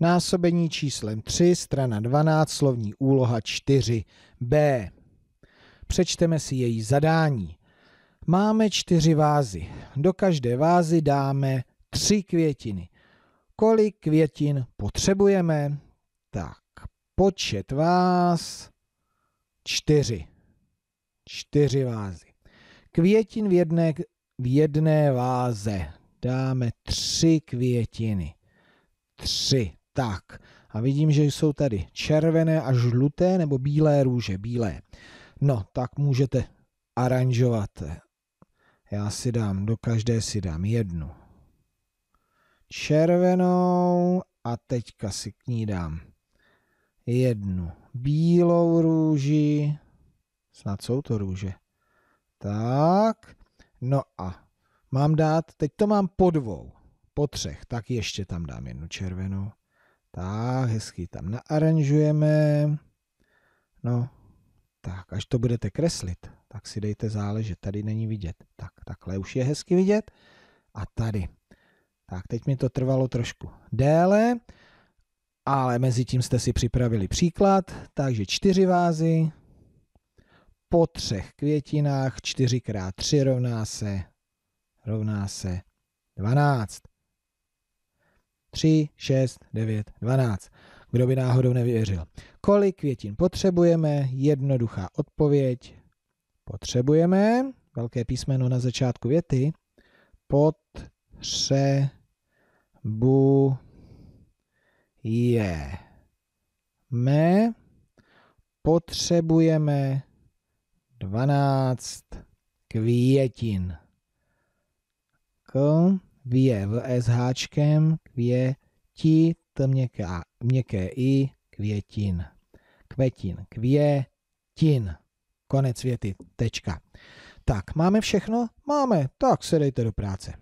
násobení číslem 3, strana 12, slovní úloha 4, B. Přečteme si její zadání. Máme čtyři vázy. Do každé vázy dáme tři květiny. Kolik květin potřebujeme? Tak, počet váz čtyři. Čtyři vázy. Květin v jedné, v jedné váze. Dáme tři květiny. Tři. Tak a vidím, že jsou tady červené a žluté nebo bílé růže, bílé. No, tak můžete aranžovat. Já si dám, do každé si dám jednu. Červenou a teďka si k ní dám jednu bílou růži. Snad jsou to růže. Tak, no a mám dát, teď to mám po dvou, po třech, tak ještě tam dám jednu červenou. Tak, hezky tam naaranžujeme. No, tak, až to budete kreslit, tak si dejte záležet. Tady není vidět. Tak, takhle už je hezky vidět. A tady. Tak, teď mi to trvalo trošku déle, ale mezi tím jste si připravili příklad. Takže čtyři vázy po třech květinách 4 x 3 rovná se, rovná se 12. 3, 6, 9, 12. Kdo by náhodou nevěřil? Kolik květin potřebujeme? Jednoduchá odpověď. Potřebujeme, velké písmeno na začátku věty, potřebujeme, potřebujeme 12 květin. Cool v s věvsháčkem květi, t měkká, měkké i, květin. Květin, květin. Konec věty, tečka. Tak, máme všechno? Máme, tak se dejte do práce.